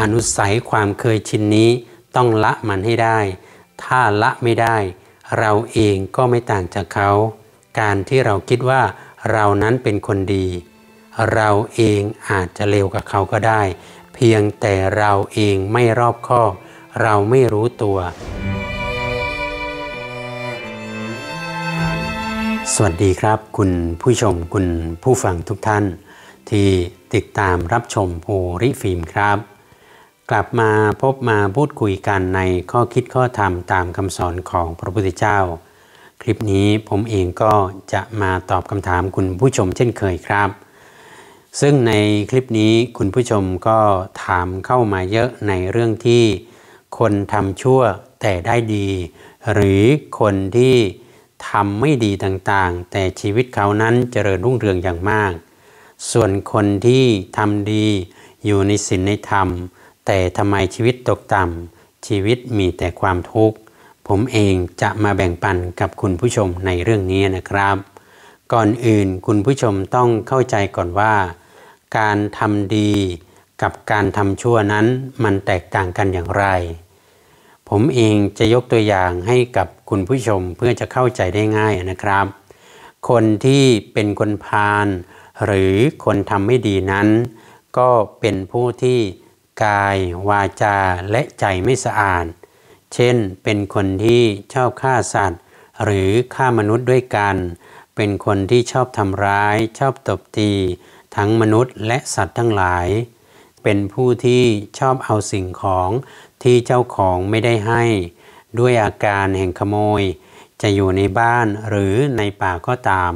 อนุสัยความเคยชินนี้ต้องละมันให้ได้ ถ้าละไม่ได้ เราเองก็ไม่ต่างจากเขา การที่เราคิดว่าเรานั้นเป็นคนดี เราเองอาจจะเลวกับเขาก็ได้ เพียงแต่เราเองไม่รอบคอบเราไม่รู้ตัว สวัสดีครับ คุณผู้ชมคุณผู้ฟังทุกท่าน ที่ติดตามรับชมโอริฟิล์มครับกลับมาพบมาพูดคุยกันในข้อคิดข้อธรรมตามคำสอนของพระพุทธเจ้า คลิปนี้ผมเองก็จะมาตอบคำถามคุณผู้ชมเช่นเคยครับ ซึ่งในคลิปนี้คุณผู้ชมก็ถามเข้ามาเยอะในเรื่องที่ คนทำชั่วแต่ได้ดี หรือคนที่ทำไม่ดีต่างๆ แต่ชีวิตเขานั้นเจริญรุ่งเรืองอย่างมาก ส่วนคนที่ทำดีอยู่ในศีลในธรรมแต่ทำไมชีวิตตกต่ำ ชีวิตมีแต่ความทุกข์ ผมเองจะมาแบ่งปันกับคุณผู้ชมในเรื่องนี้นะครับ ก่อนอื่นคุณผู้ชมต้องเข้าใจก่อนว่า การทำดีกับการทำชั่วนั้น มันแตกต่างกันอย่างไร ผมเองจะยกตัวอย่างให้กับคุณผู้ชมเพื่อจะเข้าใจได้ง่ายนะครับ คนที่เป็นคนพาลหรือคนทำไม่ดีนั้น ก็เป็นผู้ที่กาย วาจา และใจไม่สะอาด เช่น เป็นคนที่ชอบฆ่าสัตว์ หรือฆ่ามนุษย์ด้วยกัน เป็นคนที่ชอบทำร้าย ชอบตบตี ทั้งมนุษย์ และสัตว์ทั้งหลาย เป็นผู้ที่ชอบเอาสิ่งของที่เจ้าของไม่ได้ให้ ด้วยอาการแห่งขโมย จะอยู่ในบ้านหรือในป่าก็ตาม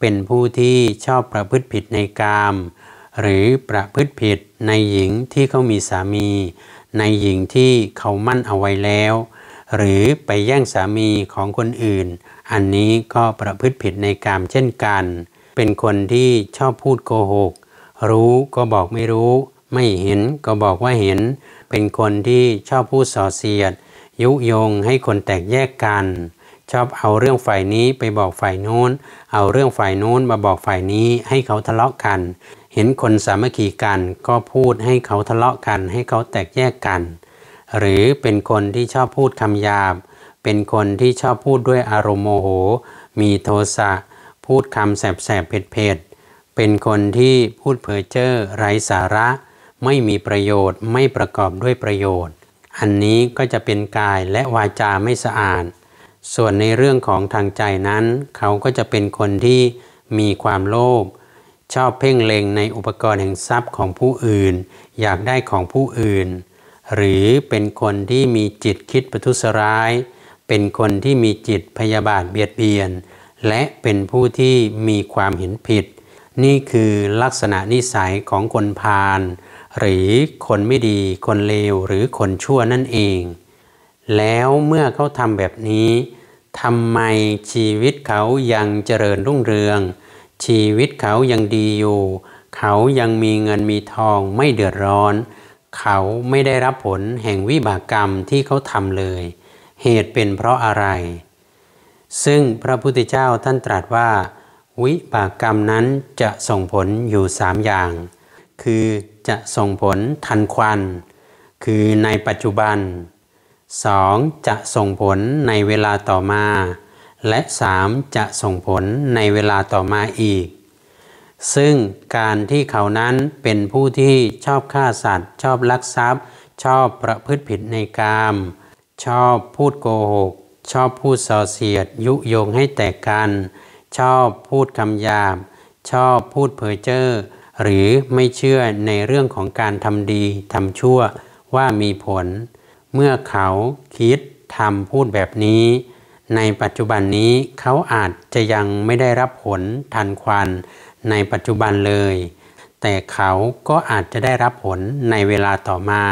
เป็นผู้ที่ชอบประพฤติผิดในกามหรือประพฤติผิดในหญิงที่เขามีสามี ในหญิงที่เขามั่นเอาไว้แล้ว หรือไปแย่งสามีของคนอื่น อันนี้ก็ประพฤติผิดในกามเช่นกัน เป็นคนที่ชอบพูดโกหก รู้ก็บอกไม่รู้ ไม่เห็นก็บอกว่าเห็น เป็นคนที่ชอบพูดส่อเสียด ยุยงให้คนแตกแยกกัน ชอบเอาเรื่องฝ่ายนี้ไปบอกฝ่ายโน้น เอาเรื่องฝ่ายโน้นมาบอกฝ่ายนี้ให้เขาทะเลาะกันเห็นคนสามัคคีกันก็พูดให้เขาทะเลาะกัน ให้เขาแตกแยกกัน หรือเป็นคนที่ชอบพูดคำหยาบ เป็นคนที่ชอบพูดด้วยอารมณ์โมโห มีโทสะพูดคำแสบแสบเผ็ดเผ็ดเป็นคนที่พูดเพ้อเจ้อไร้สาระ ไม่มีประโยชน์ไม่ประกอบด้วยประโยชน์ อันนี้ก็จะเป็นกายและวาจาไม่สะอาดส่วนในเรื่องของทางใจนั้น เขาก็จะเป็นคนที่มีความโลภชอบเพ่งเล็งในอุปกรณ์แห่งทรัพย์ของผู้อื่น อยากได้ของผู้อื่น หรือเป็นคนที่มีจิตคิดประทุษร้าย เป็นคนที่มีจิตพยาบาทเบียดเบียน และเป็นผู้ที่มีความเห็นผิด นี่คือลักษณะนิสัยของคนพาลหรือคนไม่ดีคนเลวหรือคนชั่วนั่นเอง แล้วเมื่อเขาทำแบบนี้ทำไมชีวิตเขายังเจริญรุ่งเรืองชีวิตเขายังดีอยู่ เขายังมีเงินมีทองไม่เดือดร้อน เขาไม่ได้รับผลแห่งวิบากกรรมที่เขาทำเลย เหตุเป็นเพราะอะไร ซึ่งพระพุทธเจ้าท่านตรัสว่าวิบากกรรมนั้นจะส่งผลอยู่สามอย่าง คือจะส่งผลทันควัน คือในปัจจุบัน 2. จะส่งผลในเวลาต่อมาและ 3. จะส่งผลในเวลาต่อมาอีก ซึ่งการที่เขานั้นเป็นผู้ที่ชอบฆ่าสัตว์ ชอบลักทรัพย์ ชอบประพฤติผิดในกาม ชอบพูดโกหก ชอบพูดส่อเสียดยุโยงให้แตกกัน ชอบพูดคำหยาบ ชอบพูดเพ้อเจ้อหรือไม่เชื่อในเรื่องของการทำดีทำชั่วว่ามีผล เมื่อเขาคิดทำพูดแบบนี้ในปัจจุบันนี้เขาอาจจะยังไม่ได้รับผลทันควัน ในปัจจุบันเลย แต่เขาก็อาจจะได้รับผลในเวลาต่อมา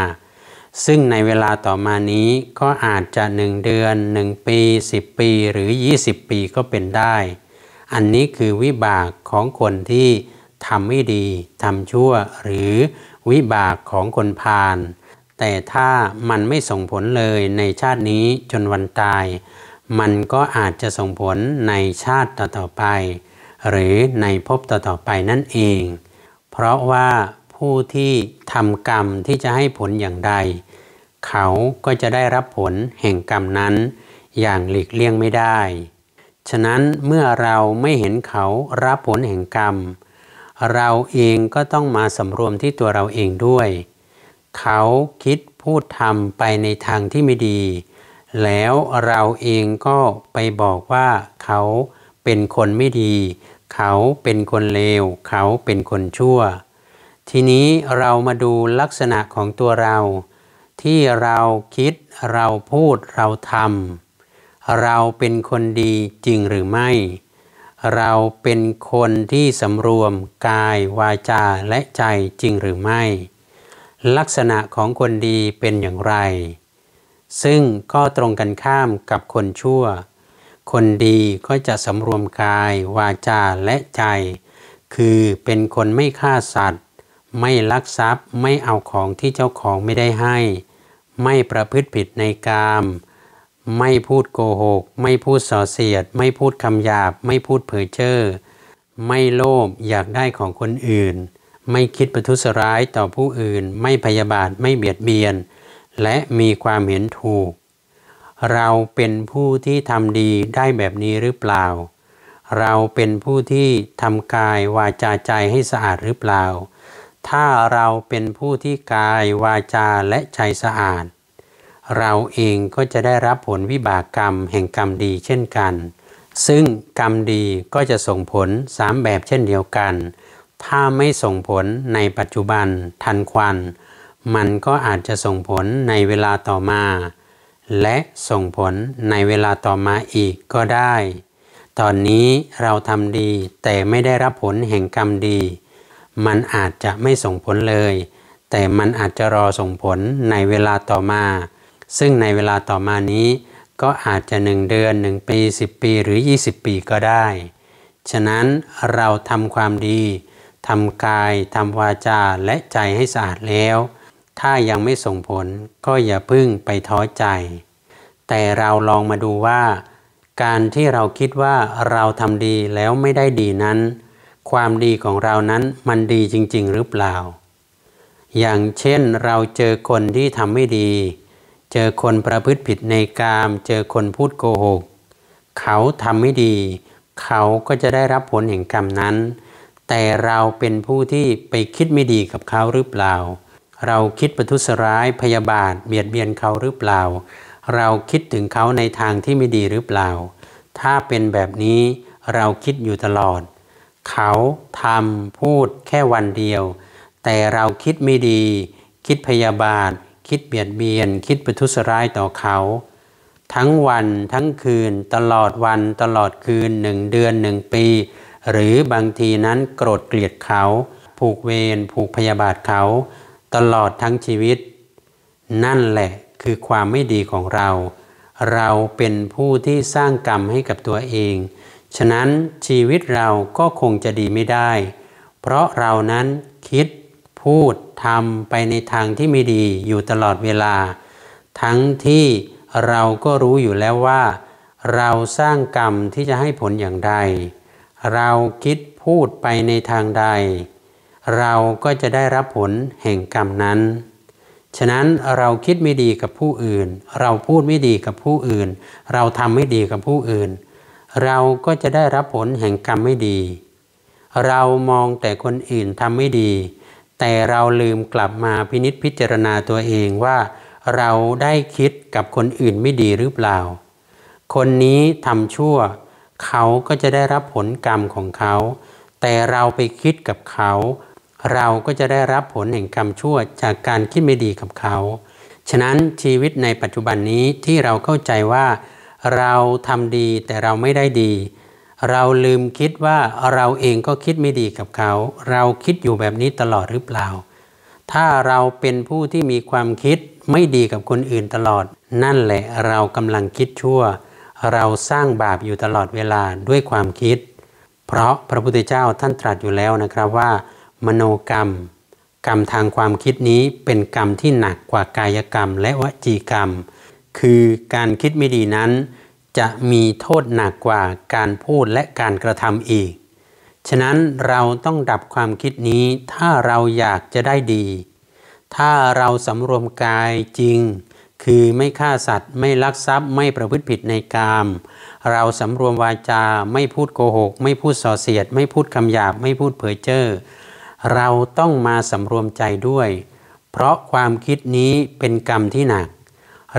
ซึ่งในเวลาต่อมานี้ก็อาจจะ1เดือน1ปี 10 ปีหรือ 20 ปีก็เป็นได้ อันนี้คือวิบากของคนที่ทำไม่ดีทำชั่วหรือวิบากของคนพาล แต่ถ้ามันไม่ส่งผลเลยในชาตินี้จนวันตายมันก็อาจจะส่งผลในชาติต่อๆไป หรือในภพต่อๆไปนั่นเอง เพราะว่าผู้ที่ทำกรรมที่จะให้ผลอย่างใด เขาก็จะได้รับผลแห่งกรรมนั้นอย่างหลีกเลี่ยงไม่ได้ ฉะนั้นเมื่อเราไม่เห็นเขารับผลแห่งกรรม เราเองก็ต้องมาสำรวมที่ตัวเราเองด้วย เขาคิดพูดทำไปในทางที่ไม่ดีแล้วเราเองก็ไปบอกว่าเขาเป็นคนไม่ดี เขาเป็นคนเลว เขาเป็นคนชั่ว ทีนี้เรามาดูลักษณะของตัวเราที่เราคิดเราพูดเราทำเราเป็นคนดีจริงหรือไม่ เราเป็นคนที่สำรวมกายวาจา และใจจริงหรือไม่ ลักษณะของคนดีเป็นอย่างไรซึ่งก็ตรงกันข้ามกับคนชั่ว คนดีก็จะสำรวมกายวาจา และใจ คือเป็นคนไม่ฆ่าสัตว์ ไม่ลักทรัพย์ ไม่เอาของที่เจ้าของไม่ได้ให้ ไม่ประพฤติผิดในกามไม่พูดโกหก ไม่พูดส่อเสียด ไม่พูดคำหยาบ ไม่พูดเผยเจอ้อไม่โลภอยากได้ของคนอื่น ไม่คิดประทุษร้ายต่อผู้อื่น ไม่พยาบาท ไม่เบียดเบียนและมีความเห็นถูก เราเป็นผู้ที่ทำดีได้แบบนี้หรือเปล่า เราเป็นผู้ที่ทำกายวาจาใจให้สะอาดหรือเปล่า ถ้าเราเป็นผู้ที่กายวาจาและใจสะอาด เราเองก็จะได้รับผลวิบากกรรมแห่งกรรมดีเช่นกัน ซึ่งกรรมดีก็จะส่งผลสามแบบเช่นเดียวกัน ถ้าไม่ส่งผลในปัจจุบันทันควันมันก็อาจจะส่งผลในเวลาต่อมา และส่งผลในเวลาต่อมาอีกก็ได้ ตอนนี้เราทำดีแต่ไม่ได้รับผลแห่งกรรมดี มันอาจจะไม่ส่งผลเลย แต่มันอาจจะรอส่งผลในเวลาต่อมา ซึ่งในเวลาต่อมานี้ ก็อาจจะหนึ่งเดือนหนึ่งปี 10 ปีหรือ 20 ปีก็ได้ ฉะนั้นเราทำความดีทำกายทำวาจาและใจให้สะอาดแล้วถ้ายังไม่ส่งผลก็อย่าพึ่งไปท้อใจ แต่เราลองมาดูว่า การที่เราคิดว่าเราทำดีแล้วไม่ได้ดีนั้น ความดีของเรานั้นมันดีจริง ๆหรือเปล่า อย่างเช่นเราเจอคนที่ทำไม่ดี เจอคนประพฤติผิดในกามเจอคนพูดโกหก เขาทำไม่ดี เขาก็จะได้รับผลแห่งกรรมนั้น แต่เราเป็นผู้ที่ไปคิดไม่ดีกับเขาหรือเปล่าเราคิดประทุษร้ายพยาบาทเบียดเบียนเขาหรือเปล่า เราคิดถึงเขาในทางที่ไม่ดีหรือเปล่า ถ้าเป็นแบบนี้เราคิดอยู่ตลอด เขาทำพูดแค่วันเดียว แต่เราคิดไม่ดี คิดพยาบาท คิดเบียดเบียน คิดประทุษร้ายต่อเขา ทั้งวันทั้งคืน ตลอดวันตลอดคืนหนึ่งเดือนหนึ่งปี หรือบางทีนั้นโกรธเกลียดเขา ผูกเวรผูกพยาบาทเขาตลอดทั้งชีวิต นั่นแหละคือความไม่ดีของเรา เราเป็นผู้ที่สร้างกรรมให้กับตัวเอง ฉะนั้นชีวิตเราก็คงจะดีไม่ได้ เพราะเรานั้นคิดพูดทำไปในทางที่ไม่ดีอยู่ตลอดเวลา ทั้งที่เราก็รู้อยู่แล้วว่า เราสร้างกรรมที่จะให้ผลอย่างไรเราคิดพูดไปในทางใดเราก็จะได้รับผลแห่งกรรมนั้น ฉะนั้นเราคิดไม่ดีกับผู้อื่น เราพูดไม่ดีกับผู้อื่น เราทำไม่ดีกับผู้อื่น เราก็จะได้รับผลแห่งกรรมไม่ดี เรามองแต่คนอื่นทำไม่ดี แต่เราลืมกลับมาพินิษพิจารณาตัวเองว่า เราได้คิดกับคนอื่นไม่ดีหรือเปล่า คนนี้ทำชั่ว เขาก็จะได้รับผลกรรมของเขา แต่เราไปคิดกับเขาเราก็จะได้รับผลแห่งกรรมชั่วจากการคิดไม่ดีกับเขา ฉะนั้นชีวิตในปัจจุบันนี้ที่เราเข้าใจว่าเราทำดีแต่เราไม่ได้ดี เราลืมคิดว่าเราเองก็คิดไม่ดีกับเขา เราคิดอยู่แบบนี้ตลอดหรือเปล่า ถ้าเราเป็นผู้ที่มีความคิดไม่ดีกับคนอื่นตลอด นั่นแหละเรากำลังคิดชั่ว เราสร้างบาปอยู่ตลอดเวลาด้วยความคิด เพราะพระพุทธเจ้าท่านตรัสอยู่แล้วนะครับว่ามโนกรรม กรรมทางความคิดนี้เป็นกรรมที่หนักกว่ากายกรรมและวจีกรรม คือการคิดไม่ดีนั้น จะมีโทษหนักกว่าการพูดและการกระทำอีก ฉะนั้นเราต้องดับความคิดนี้ถ้าเราอยากจะได้ดี ถ้าเราสำรวมกายจริง คือไม่ฆ่าสัตว์ไม่ลักทรัพย์ไม่ประพฤติผิดในกามเราสำรวมวาจาไม่พูดโกหก ไม่พูดส่อเสียดไม่พูดคำหยาบไม่พูดเผยเจ้อเราต้องมาสำรวมใจด้วย เพราะความคิดนี้เป็นกรรมที่หนัก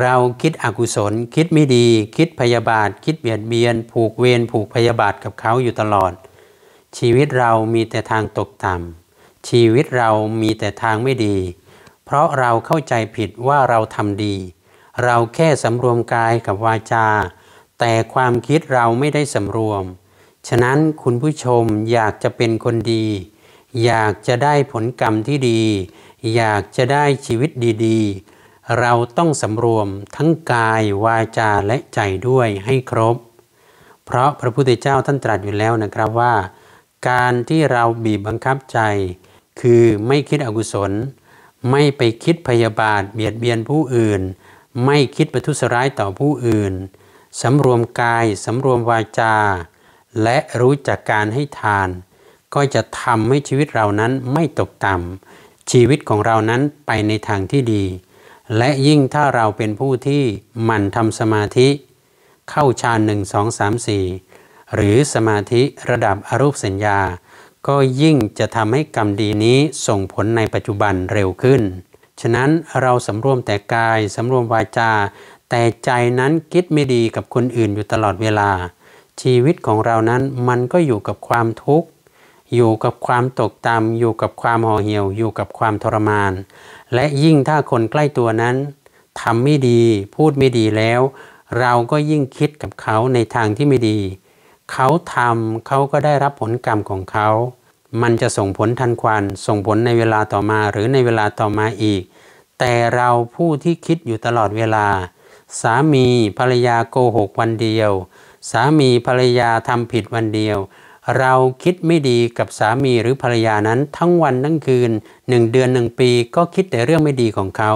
เราคิดอกุศลคิดไม่ดี คิดพยาบาทคิดเบียดเบียน ผูกเวรผูกพยาบาทกับเขาอยู่ตลอด ชีวิตเรามีแต่ทางตกต่ำชีวิตเรามีแต่ทางไม่ดี เพราะเราเข้าใจผิดว่าเราทำดี เราแค่สำรวมกายกับวาจา แต่ความคิดเราไม่ได้สำรวม ฉะนั้นคุณผู้ชมอยากจะเป็นคนดีอยากจะได้ผลกรรมที่ดี อยากจะได้ชีวิตดีๆ เราต้องสำรวมทั้งกายวาจาและใจด้วยให้ครบ เพราะพระพุทธเจ้าท่านตรัสอยู่แล้วนะครับว่า การที่เราบีบบังคับใจ คือไม่คิดอกุศลไม่ไปคิดพยาบาทเบียดเบียนผู้อื่น ไม่คิดประทุษร้ายต่อผู้อื่นสำรวมกายสำรวมวาจา และรู้จักการให้ทานก็จะทำให้ชีวิตเรานั้นไม่ตกต่ำ ชีวิตของเรานั้นไปในทางที่ดี และยิ่งถ้าเราเป็นผู้ที่หมั่นทำสมาธิ เข้าฌานหนึ่งสองสามสี่ หรือสมาธิระดับอรูปสัญญา ก็ยิ่งจะทำให้กรรมดีนี้ส่งผลในปัจจุบันเร็วขึ้น ฉะนั้นเราสำรวมแต่กายสำรวมวาจา แต่ใจนั้นคิดไม่ดีกับคนอื่นอยู่ตลอดเวลา ชีวิตของเรานั้นมันก็อยู่กับความทุกข์อยู่กับความตกต่ำอยู่กับความห่อเหี่ยวอยู่กับความทรมาน และยิ่งถ้าคนใกล้ตัวนั้นทำไม่ดีพูดไม่ดีแล้ว เราก็ยิ่งคิดกับเขาในทางที่ไม่ดี เขาทำเขาก็ได้รับผลกรรมของเขา มันจะส่งผลทันควันส่งผลในเวลาต่อมาหรือในเวลาต่อมาอีก แต่เราผู้ที่คิดอยู่ตลอดเวลา สามีภรรยาโกหกวันเดียว สามีภรรยาทำผิดวันเดียวเราคิดไม่ดีกับสามีหรือภรรยานั้น ทั้งวันทั้งคืนหนึ่งเดือนหนึ่งปีก็คิดแต่เรื่องไม่ดีของเขา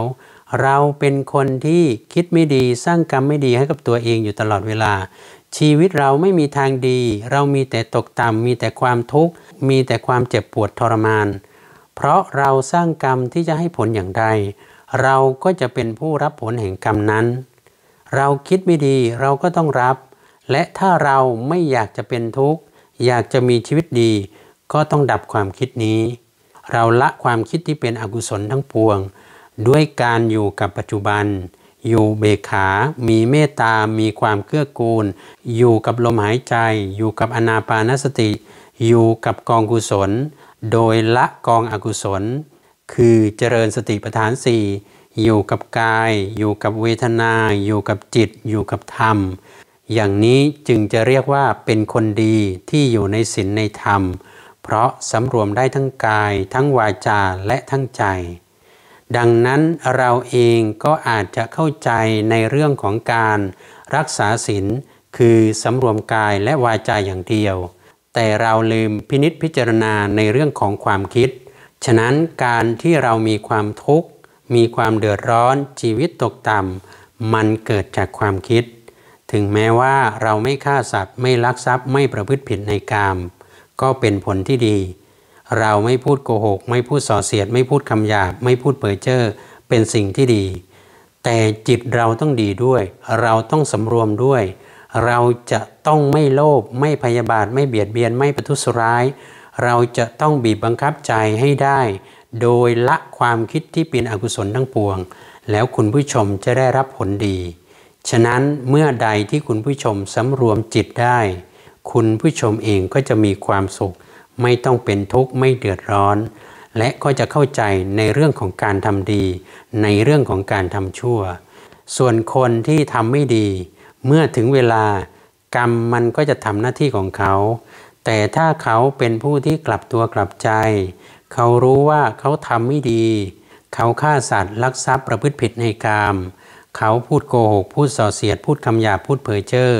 เราเป็นคนที่คิดไม่ดีสร้างกรรมไม่ดีให้กับตัวเองอยู่ตลอดเวลา ชีวิตเราไม่มีทางดี เรามีแต่ตกต่ำมีแต่ความทุกข์ มีแต่ความเจ็บปวดทรมาน เพราะเราสร้างกรรมที่จะให้ผลอย่างใดเราก็จะเป็นผู้รับผลแห่งกรรมนั้น เราคิดไม่ดีเราก็ต้องรับ และถ้าเราไม่อยากจะเป็นทุกข์อยากจะมีชีวิตดีก็ต้องดับความคิดนี้ เราละความคิดที่เป็นอกุศลทั้งปวง ด้วยการอยู่กับปัจจุบัน อยู่เบขา มีเมตตา มีความเกื้อกูล อยู่กับลมหายใจ อยู่กับอนาปานสติ อยู่กับกองกุศล โดยละกองอกุศล คือเจริญสติปัฏฐานสี่อยู่กับกาย อยู่กับเวทนา อยู่กับจิต อยู่กับธรรมอย่างนี้จึงจะเรียกว่าเป็นคนดีที่อยู่ในศีลในธรรม เพราะสำรวมได้ทั้งกายทั้งวาจาและทั้งใจ ดังนั้นเราเองก็อาจจะเข้าใจในเรื่องของการรักษาศีลคือสำรวมกายและวาจาอย่างเดียว แต่เราลืมพินิษพิจารณาในเรื่องของความคิด ฉะนั้นการที่เรามีความทุกข์ มีความเดือดร้อน ชีวิตตกต่ำมันเกิดจากความคิดถึงแม้ว่าเราไม่ฆ่าสัตว์ไม่ลักทรัพย์ไม่ประพฤติผิดในกาม ก็เป็นผลที่ดี เราไม่พูดโกหก ไม่พูดส่อเสียดไม่พูดคำหยาบไม่พูดเปรเจอร์เป็นสิ่งที่ดี แต่จิตเราต้องดีด้วย เราต้องสำรวมด้วย เราจะต้องไม่โลภไม่พยาบาทไม่เบียดเบียนไม่ประทุษร้าย เราจะต้องบีบบังคับใจให้ได้ โดยละความคิดที่เป็นอกุศลทั้งปวง แล้วคุณผู้ชมจะได้รับผลดีฉะนั้นเมื่อใดที่คุณผู้ชมสำรวมจิตได้ คุณผู้ชมเองก็จะมีความสุข ไม่ต้องเป็นทุกข์ไม่เดือดร้อน และก็จะเข้าใจในเรื่องของการทำดี ในเรื่องของการทำชั่ว ส่วนคนที่ทำไม่ดี เมื่อถึงเวลา กรรมมันก็จะทำหน้าที่ของเขา แต่ถ้าเขาเป็นผู้ที่กลับตัวกลับใจเขารู้ว่าเขาทำไม่ดี เขาฆ่าสัตว์ลักทรัพย์ประพฤติผิดในกรรมเขาพูดโกหกพูดส่อเสียดพูดคำหยาพูดเผยเจ้อ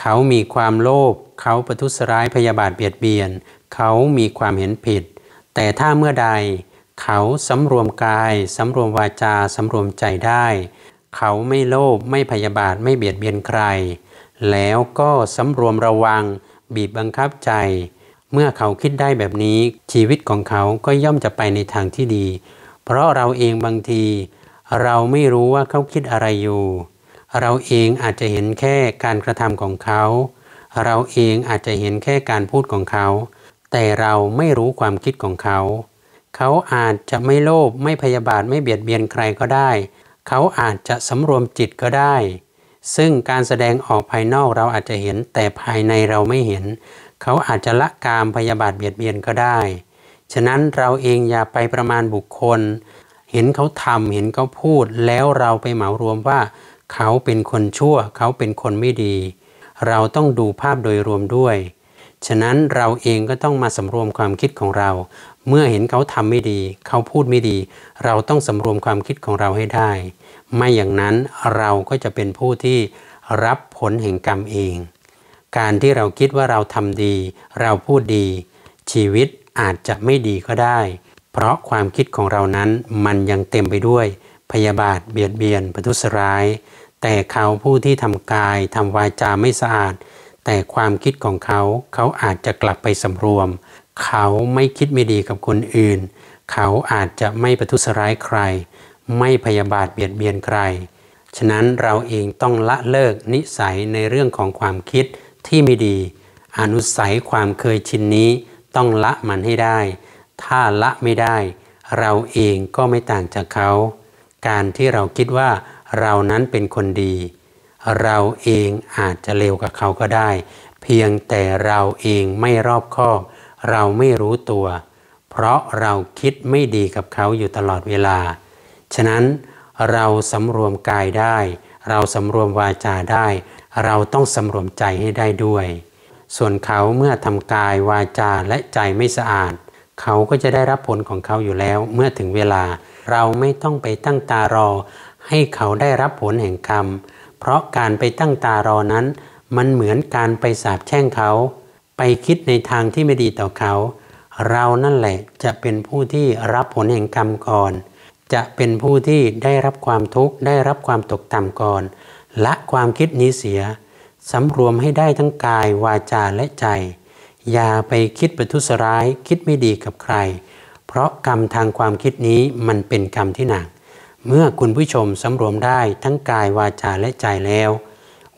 เขามีความโลภเขาประทุษร้ายพยาบาทเบียดเบียน เขามีความเห็นผิด แต่ถ้าเมื่อใด เขาสำรวมกายสำรวมวาจาสำรวมใจได้ เขาไม่โลภไม่พยาบาทไม่เบียดเบียนใคร แล้วก็สำรวมระวัง บีบบังคับใจ เมื่อเขาคิดได้แบบนี้ชีวิตของเขาก็ย่อมจะไปในทางที่ดี เพราะเราเองบางทีเราไม่รู้ว่าเขาคิดอะไรอยู่ เราเองอาจจะเห็นแค่การกระทำของเขา เราเองอาจจะเห็นแค่การพูดของเขา แต่เราไม่รู้ความคิดของเขา เขาอาจจะไม่โลภไม่พยาบาท ไม่เบียดเบียนใครก็ได้ เขาอาจจะสำรวมจิตก็ได้ ซึ่งการแสดงออกภายนอกเราอาจจะเห็น แต่ภายในเราไม่เห็น เขาอาจจะละกามพยาบาทเบียดเบียนก็ได้ ฉะนั้นเราเองอย่าไปประมาณบุคคลเห็นเขาทำเห็นเขาพูด แล้วเราไปเหมารวมว่าเขาเป็นคนชั่ว เขาเป็นคนไม่ดี เราต้องดูภาพโดยรวมด้วย ฉะนั้นเราเองก็ต้องมาสารวมความคิดของเรา เมื่อเห็นเขาทำไม่ดี เขาพูดไม่ดี เราต้องสารวมความคิดของเราให้ได้ ไม่อย่างนั้นเราก็จะเป็นผู้ที่รับผลแห่งกรรมเอง การที่เราคิดว่าเราทำดี เราพูดดี ชีวิตอาจจะไม่ดีก็ได้เพราะความคิดของเรานั้นมันยังเต็มไปด้วยพยาบาทเบียดเบียนประทุษร้าย แต่เขาผู้ที่ทำกายทำวาจาไม่สะอาด แต่ความคิดของเขาเขาอาจจะกลับไปสารวม เขาไม่คิดไม่ดีกับคนอื่น เขาอาจจะไม่ประทุษร้ายใคร ไม่พยาบาทเบียดเบียนใครฉะนั้นเราเองต้องละเลิกนิสัยในเรื่องของความคิดที่ไม่ดี อนุสัยความเคยชินนี้ต้องละมันให้ได้ถ้าละไม่ได้ เราเองก็ไม่ต่างจากเขา การที่เราคิดว่า เรานั้นเป็นคนดี เราเองอาจจะเลวกับเขาก็ได้ เพียงแต่เราเองไม่รอบคอบ เราไม่รู้ตัว เพราะเราคิดไม่ดีกับเขาอยู่ตลอดเวลา ฉะนั้นเราสำรวมกายได้ เราสำรวมวาจาได้ เราต้องสำรวมใจให้ได้ด้วย ส่วนเขาเมื่อทำกายวาจาและใจไม่สะอาดเขาก็จะได้รับผลของเขาอยู่แล้วเมื่อถึงเวลา เราไม่ต้องไปตั้งตารอให้เขาได้รับผลแห่งกรรมเพราะการไปตั้งตารอนั้น มันเหมือนการไปสาบแช่งเขา ไปคิดในทางที่ไม่ดีต่อเขา เรานั่นแหละจะเป็นผู้ที่รับผลแห่งกรรมก่อน จะเป็นผู้ที่ได้รับความทุกข์ได้รับความตกต่ำก่อนละความคิดนี้เสียสำรวมให้ได้ทั้งกายวาจาและใจอย่าไปคิดประทุษร้ายคิดไม่ดีกับใคร เพราะกรรมทางความคิดนี้มันเป็นกรรมที่หนัก เมื่อคุณผู้ชมสำรวมได้ทั้งกายวาจาและใจแล้ว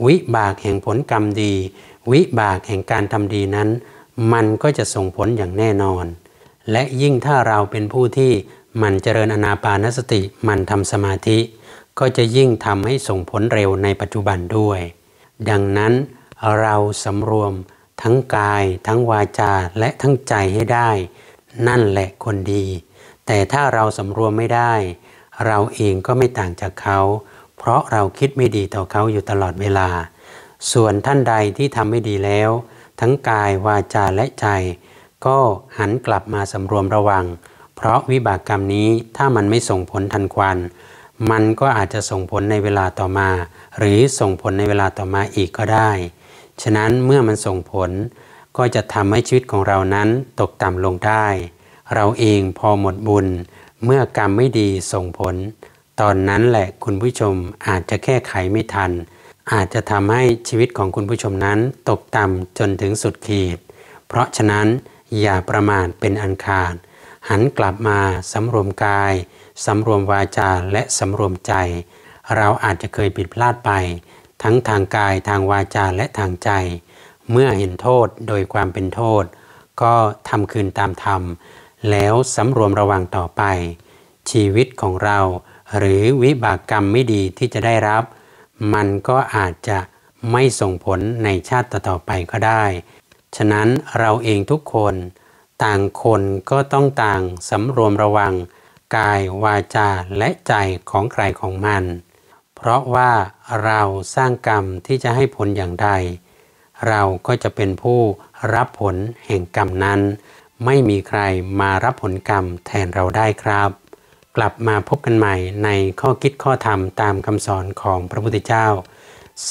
วิบากแห่งผลกรรมดี วิบากแห่งการทำดีนั้น มันก็จะส่งผลอย่างแน่นอน และยิ่งถ้าเราเป็นผู้ที่มันเจริญอนาปานสติมันทำสมาธิ ก็จะยิ่งทำให้ส่งผลเร็วในปัจจุบันด้วย ดังนั้นเราสำรวมทั้งกาย ทั้งวาจา และทั้งใจให้ได้ นั่นแหละคนดี แต่ถ้าเราสำรวมไม่ได้ เราเองก็ไม่ต่างจากเขา เพราะเราคิดไม่ดีต่อเขาอยู่ตลอดเวลา ส่วนท่านใดที่ทำไม่ดีแล้ว ทั้งกายวาจาและใจ ก็หันกลับมาสำรวมระวัง เพราะวิบากกรรมนี้ถ้ามันไม่ส่งผลทันควัน มันก็อาจจะส่งผลในเวลาต่อมา หรือส่งผลในเวลาต่อมาอีกก็ได้ฉะนั้นเมื่อมันส่งผลก็จะทำให้ชีวิตของเรานั้นตกต่ำลงได้ เราเองพอหมดบุญเมื่อกรรมไม่ดีส่งผล ตอนนั้นแหละคุณผู้ชมอาจจะแก้ไขไม่ทัน อาจจะทำให้ชีวิตของคุณผู้ชมนั้นตกต่ำจนถึงสุดขีด เพราะฉะนั้นอย่าประมาทเป็นอันขาด หันกลับมาสำรวมกายสำรวมวาจาและสำรวมใจ เราอาจจะเคยผิดพลาดไปทั้งทางกายทางวาจาและทางใจ เมื่อเห็นโทษโดยความเป็นโทษ ก็ทำคืนตามธรรมแล้วสำรวมระวังต่อไป ชีวิตของเรา หรือวิบากกรรมไม่ดีที่จะได้รับ มันก็อาจจะไม่ส่งผลในชาติต่อไปก็ได้ ฉะนั้นเราเองทุกคน ต่างคนก็ต้องต่างสำรวมระวัง กายวาจาและใจของใครของมันเพราะว่าเราสร้างกรรมที่จะให้ผลอย่างใดเราก็จะเป็นผู้รับผลแห่งกรรมนั้น ไม่มีใครมารับผลกรรมแทนเราได้ครับ กลับมาพบกันใหม่ในข้อคิดข้อธรรมตามคำสอนของพระพุทธเจ้า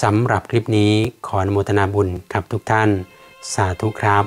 สำหรับคลิปนี้ขออนุโมทนาบุญกับทุกท่านสาธุครับ